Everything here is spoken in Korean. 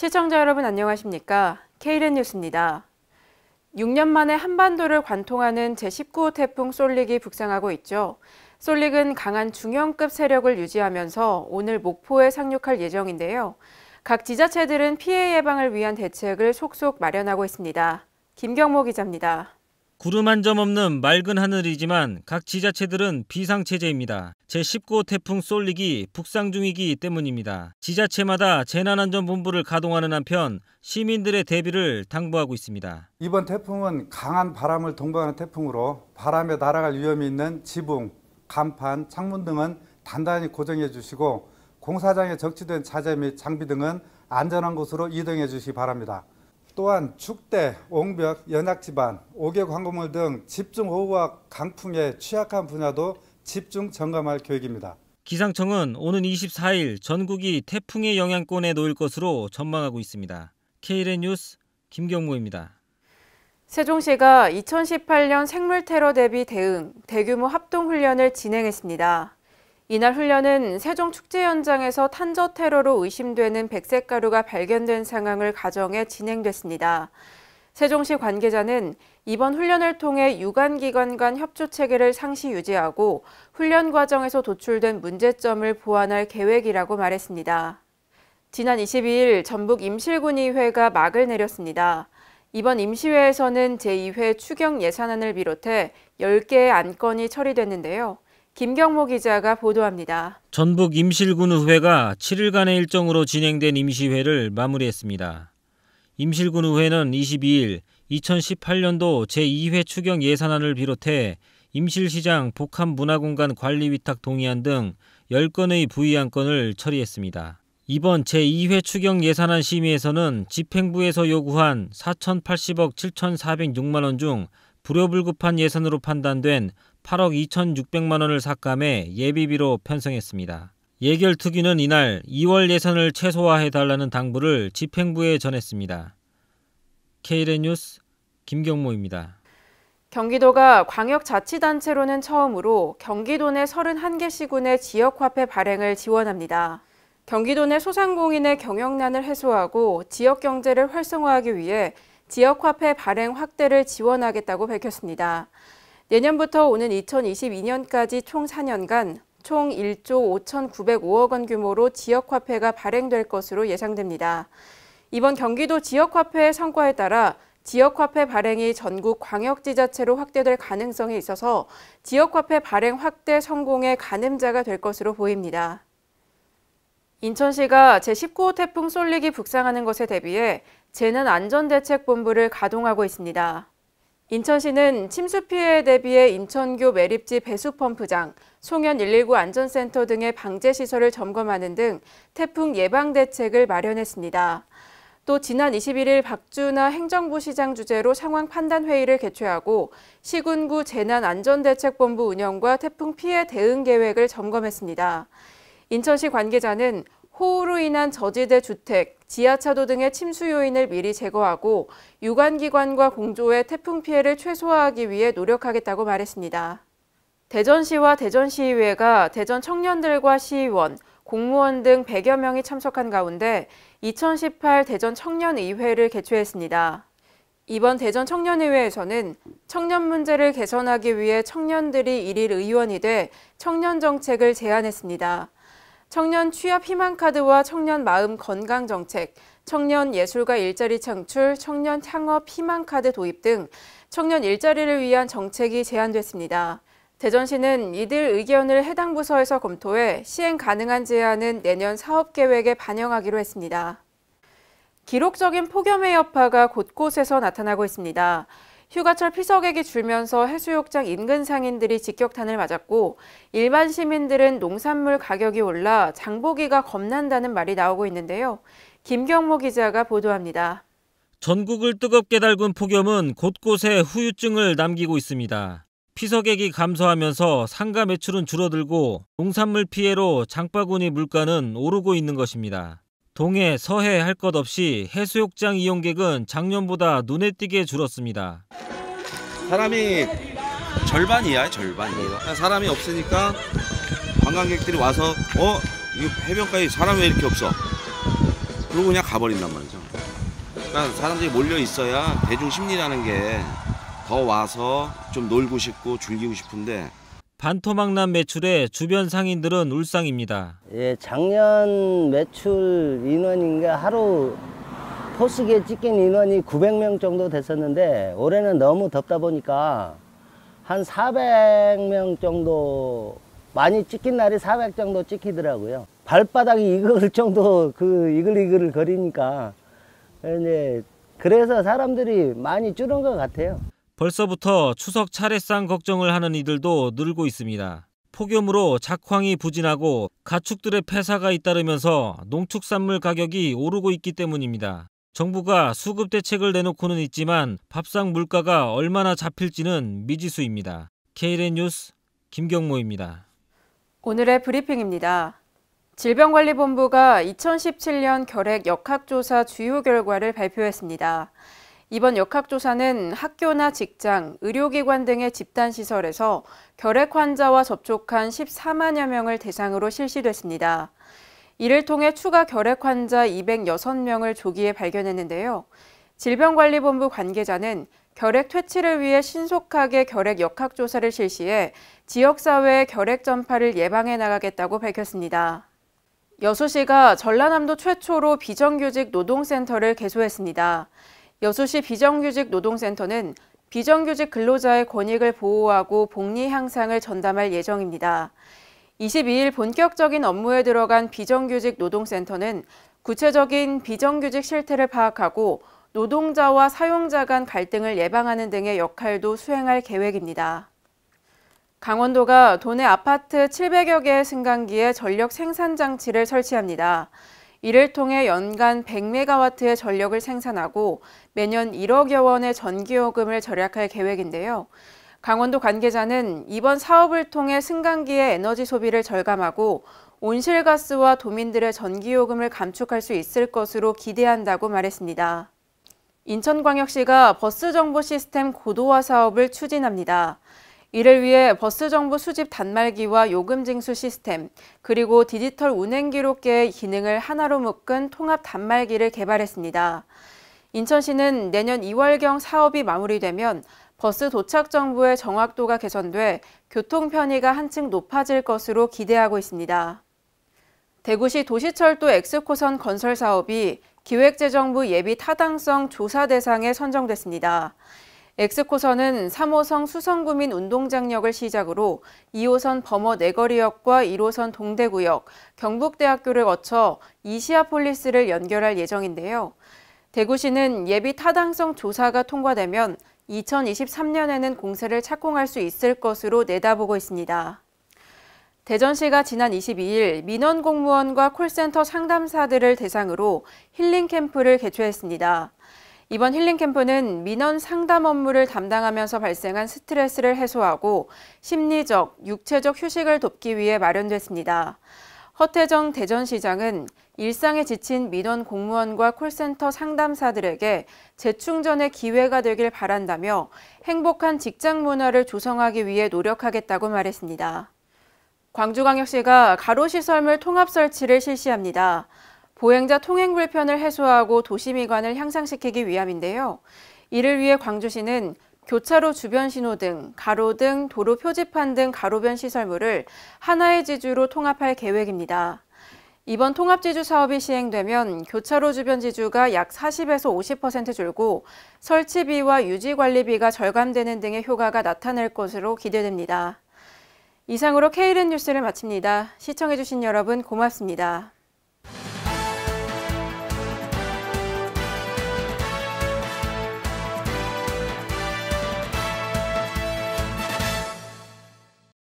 시청자 여러분 안녕하십니까? 케이렌 뉴스입니다. 6년 만에 한반도를 관통하는 제19호 태풍 솔릭이 북상하고 있죠. 솔릭은 강한 중형급 세력을 유지하면서 오늘 목포에 상륙할 예정인데요. 각 지자체들은 피해 예방을 위한 대책을 속속 마련하고 있습니다. 김경모 기자입니다. 구름 한 점 없는 맑은 하늘이지만 각 지자체들은 비상체제입니다. 제19호 태풍 쏠리기 북상 중이기 때문입니다. 지자체마다 재난안전본부를 가동하는 한편 시민들의 대비를 당부하고 있습니다. 이번 태풍은 강한 바람을 동반하는 태풍으로 바람에 날아갈 위험이 있는 지붕, 간판, 창문 등은 단단히 고정해 주시고 공사장에 적치된 자재 및 장비 등은 안전한 곳으로 이동해 주시기 바랍니다. 또한 축대, 옹벽, 연약지반, 옥외 광고물 등 집중 호우와 강풍에 취약한 분야도 집중 점검할 계획입니다. 기상청은 오는 24일 전국이 태풍의 영향권에 놓일 것으로 전망하고 있습니다. KLN 뉴스 김경모입니다. 세종시가 2018년 생물 테러 대비 대응 대규모 합동 훈련을 진행했습니다. 이날 훈련은 세종축제 현장에서 탄저 테러로 의심되는 백색 가루가 발견된 상황을 가정해 진행됐습니다. 세종시 관계자는 이번 훈련을 통해 유관기관 간 협조 체계를 상시 유지하고 훈련 과정에서 도출된 문제점을 보완할 계획이라고 말했습니다. 지난 22일 전북 임실군의회가 막을 내렸습니다. 이번 임시회에서는 제2회 추경 예산안을 비롯해 10개의 안건이 처리됐는데요. 김경모 기자가 보도합니다. 전북 임실군의회가 7일간의 일정으로 진행된 임시회를 마무리했습니다. 임실군의회는 22일 2018년도 제2회 추경 예산안을 비롯해 임실시장 복합문화공간 관리위탁 동의안 등 10건의 부의안건을 처리했습니다. 이번 제2회 추경 예산안 심의에서는 집행부에서 요구한 4,080억 7,406만 원 중 불효불급한 예산으로 판단된 8억 2,600만 원을 삭감해 예비비로 편성했습니다. 예결 특위는 이날 2월 예산을 최소화해달라는 당부를 집행부에 전했습니다. KLN 뉴스 김경모입니다. 경기도가 광역자치단체로는 처음으로 경기도 내 31개 시군의 지역화폐 발행을 지원합니다. 경기도 내 소상공인의 경영난을 해소하고 지역경제를 활성화하기 위해 지역화폐 발행 확대를 지원하겠다고 밝혔습니다. 내년부터 오는 2022년까지 총 4년간 총 1조 5,905억 원 규모로 지역화폐가 발행될 것으로 예상됩니다. 이번 경기도 지역화폐의 성과에 따라 지역화폐 발행이 전국 광역지자체로 확대될 가능성이 있어서 지역화폐 발행 확대 성공의 가늠자가 될 것으로 보입니다. 인천시가 제19호 태풍 쏠리기 북상하는 것에 대비해 재난안전대책본부를 가동하고 있습니다. 인천시는 침수 피해에 대비해 인천교 매립지 배수펌프장, 송현 119 안전센터 등의 방제시설을 점검하는 등 태풍 예방 대책을 마련했습니다. 또 지난 21일 박주나 행정부 시장 주재로 상황 판단 회의를 개최하고 시군구 재난안전대책본부 운영과 태풍 피해 대응 계획을 점검했습니다. 인천시 관계자는 호우로 인한 저지대 주택, 지하차도 등의 침수 요인을 미리 제거하고 유관기관과 공조의 태풍 피해를 최소화하기 위해 노력하겠다고 말했습니다. 대전시와 대전시의회가 대전 청년들과 시의원, 공무원 등 100여 명이 참석한 가운데 2018 대전 청년의회를 개최했습니다. 이번 대전 청년의회에서는 청년 문제를 개선하기 위해 청년들이 일일 의원이 돼 청년 정책을 제안했습니다. 청년 취업 희망 카드와 청년 마음 건강 정책, 청년 예술가 일자리 창출, 청년 창업 희망 카드 도입 등 청년 일자리를 위한 정책이 제안됐습니다. 대전시는 이들 의견을 해당 부서에서 검토해 시행 가능한 제안은 내년 사업 계획에 반영하기로 했습니다. 기록적인 폭염의 여파가 곳곳에서 나타나고 있습니다. 휴가철 피서객이 줄면서 해수욕장 인근 상인들이 직격탄을 맞았고 일반 시민들은 농산물 가격이 올라 장보기가 겁난다는 말이 나오고 있는데요. 김경모 기자가 보도합니다. 전국을 뜨겁게 달군 폭염은 곳곳에 후유증을 남기고 있습니다. 피서객이 감소하면서 상가 매출은 줄어들고 농산물 피해로 장바구니 물가는 오르고 있는 것입니다. 동해, 서해 할 것 없이 해수욕장 이용객은 작년보다 눈에 띄게 줄었습니다. 사람이 절반 이야 절반 이하. 사람이 없으니까 관광객들이 와서 어? 이 해변가에 사람 왜 이렇게 없어? 그러고 그냥 가버린단 말이죠. 그러니까 사람들이 몰려 있어야 대중 심리라는 게 더 와서 좀 놀고 싶고 즐기고 싶은데 반토막난 매출에 주변 상인들은 울상입니다. 예, 작년 매출 인원인가 하루 포스기에 찍힌 인원이 900명 정도 됐었는데 올해는 너무 덥다 보니까 한 400명 정도 많이 찍힌 날이 400 정도 찍히더라고요. 발바닥이 익을 정도 그 이글이글 거리니까 이제 그래서 사람들이 많이 줄은 것 같아요. 벌써부터 추석 차례상 걱정을 하는 이들도 늘고 있습니다. 폭염으로 작황이 부진하고 가축들의 폐사가 잇따르면서 농축산물 가격이 오르고 있기 때문입니다. 정부가 수급 대책을 내놓고는 있지만 밥상 물가가 얼마나 잡힐지는 미지수입니다. KLN 뉴스 김경모입니다. 오늘의 브리핑입니다. 질병관리본부가 2017년 결핵 역학조사 주요 결과를 발표했습니다. 이번 역학조사는 학교나 직장, 의료기관 등의 집단시설에서 결핵 환자와 접촉한 14만여 명을 대상으로 실시됐습니다. 이를 통해 추가 결핵 환자 206명을 조기에 발견했는데요. 질병관리본부 관계자는 결핵 퇴치를 위해 신속하게 결핵 역학조사를 실시해 지역사회의 결핵 전파를 예방해 나가겠다고 밝혔습니다. 여수시가 전라남도 최초로 비정규직 노동센터를 개소했습니다. 여수시 비정규직 노동센터는 비정규직 근로자의 권익을 보호하고 복리 향상을 전담할 예정입니다. 22일 본격적인 업무에 들어간 비정규직 노동센터는 구체적인 비정규직 실태를 파악하고 노동자와 사용자 간 갈등을 예방하는 등의 역할도 수행할 계획입니다. 강원도가 도내 아파트 700여 개의 승강기에 전력 생산 장치를 설치합니다. 이를 통해 연간 100메가와트의 전력을 생산하고 매년 1억여 원의 전기요금을 절약할 계획인데요. 강원도 관계자는 이번 사업을 통해 승강기의 에너지 소비를 절감하고 온실가스와 도민들의 전기요금을 감축할 수 있을 것으로 기대한다고 말했습니다. 인천광역시가 버스 정보 시스템 고도화 사업을 추진합니다. 이를 위해 버스 정보 수집 단말기와 요금 징수 시스템, 그리고 디지털 운행 기록계의 기능을 하나로 묶은 통합 단말기를 개발했습니다. 인천시는 내년 2월경 사업이 마무리되면 버스 도착 정보의 정확도가 개선돼 교통 편의가 한층 높아질 것으로 기대하고 있습니다. 대구시 도시철도 엑스코선 건설 사업이 기획재정부 예비 타당성 조사 대상에 선정됐습니다. 엑스코선은 3호선 수성구민 운동장역을 시작으로 2호선 범어 내거리역과 1호선 동대구역, 경북대학교를 거쳐 이시아폴리스를 연결할 예정인데요. 대구시는 예비 타당성 조사가 통과되면 2023년에는 공세를 착공할 수 있을 것으로 내다보고 있습니다. 대전시가 지난 22일 민원 공무원과 콜센터 상담사들을 대상으로 힐링 캠프를 개최했습니다. 이번 힐링 캠프는 민원 상담 업무를 담당하면서 발생한 스트레스를 해소하고 심리적, 육체적 휴식을 돕기 위해 마련됐습니다. 허태정 대전시장은 일상에 지친 민원 공무원과 콜센터 상담사들에게 재충전의 기회가 되길 바란다며 행복한 직장 문화를 조성하기 위해 노력하겠다고 말했습니다. 광주광역시가 가로시설물 통합 설치를 실시합니다. 보행자 통행 불편을 해소하고 도시미관을 향상시키기 위함인데요. 이를 위해 광주시는 교차로 주변 신호 등 가로등, 도로 표지판 등 가로변 시설물을 하나의 지주로 통합할 계획입니다. 이번 통합지주 사업이 시행되면 교차로 주변 지주가 약 40에서 50% 줄고 설치비와 유지관리비가 절감되는 등의 효과가 나타날 것으로 기대됩니다. 이상으로 케이른 뉴스를 마칩니다. 시청해주신 여러분 고맙습니다.